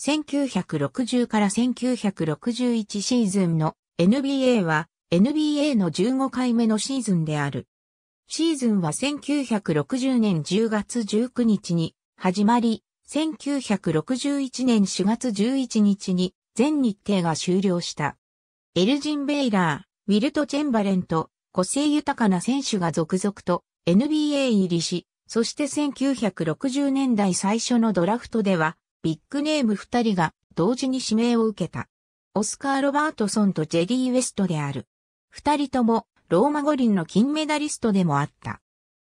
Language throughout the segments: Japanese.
1960から1961シーズンの NBA は NBA の15回目のシーズンである。シーズンは1960年10月19日に始まり、1961年4月11日に全日程が終了した。エルジン・ベイラー、ウィルト・チェンバレンと個性豊かな選手が続々と NBA 入りし、そして1960年代最初のドラフトではビッグネーム二人が同時に指名を受けた。オスカー・ロバートソンとジェリー・ウェストである。二人ともローマ五輪の金メダリストでもあった。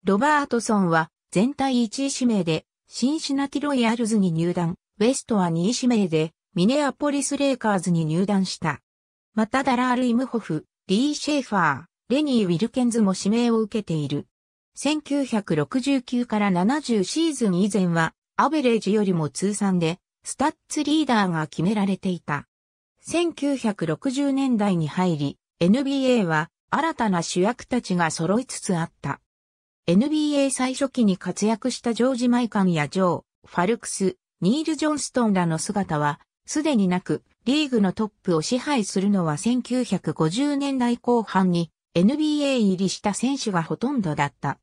ロバートソンは全体一位指名でシンシナティロイヤルズに入団、ウェストは二位指名でミネアポリス・レイカーズに入団した。またダラール・イムホフ、リー・シェーファー、レニー・ウィルケンズも指名を受けている。1969から70シーズン以前はアベレージよりも通算で、スタッツリーダーが決められていた。1960年代に入り、NBA は新たな主役たちが揃いつつあった。NBA 最初期に活躍したジョージ・マイカンやジョー、ファルクス、ニール・ジョンストンらの姿は、すでになく、リーグのトップを支配するのは1950年代後半に NBA 入りした選手がほとんどだった。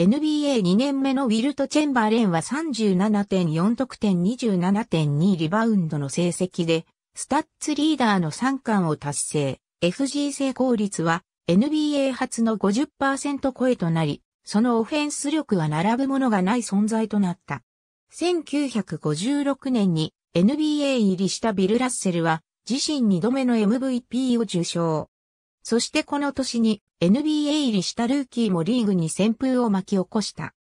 NBA2 年目のウィルト・チェンバーレンは37.4得点27.2リバウンドの成績で、スタッツリーダーの3冠を達成。FG 成功率は NBA 初の50%超えとなり、そのオフェンス力は並ぶものがない存在となった。1956年に NBA 入りしたビル・ラッセルは自身2度目の MVP を受賞。そしてこの年に NBA 入りしたルーキーもリーグに旋風を巻き起こした。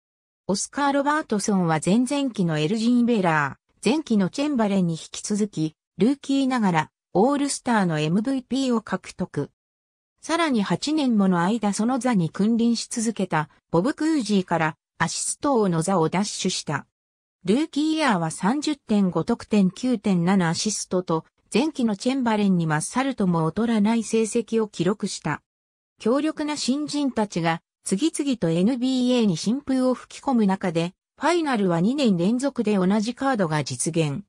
オスカー・ロバートソンは前々期のエルジン・ベラー、前期のチェンバレンに引き続き、ルーキーながらオールスターの MVP を獲得。さらに8年もの間その座に君臨し続けたボブ・クージーからアシスト王の座を奪取した。ルーキーイヤーは30.5得点9.7アシストと前期のチェンバレンにまっさるとも劣らない成績を記録した。強力な新人たちが次々と NBA に新風を吹き込む中で、ファイナルは2年連続で同じカードが実現。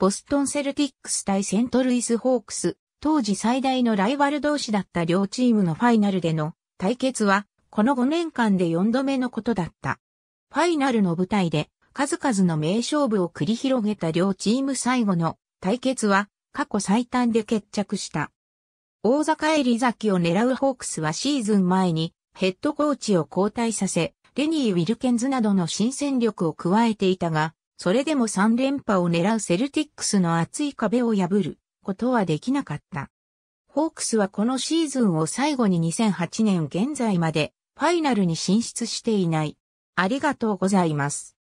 ボストンセルティックス対セントルイスホークス、当時最大のライバル同士だった両チームのファイナルでの対決は、この5年間で4度目のことだった。ファイナルの舞台で数々の名勝負を繰り広げた両チーム最後の対決は過去最短で決着した。大坂エリザキを狙うホークスはシーズン前にヘッドコーチを交代させ、レニー・ウィルケンズなどの新戦力を加えていたが、それでも3連覇を狙うセルティックスの厚い壁を破ることはできなかった。ホークスはこのシーズンを最後に2008年現在までファイナルに進出していない。ありがとうございます。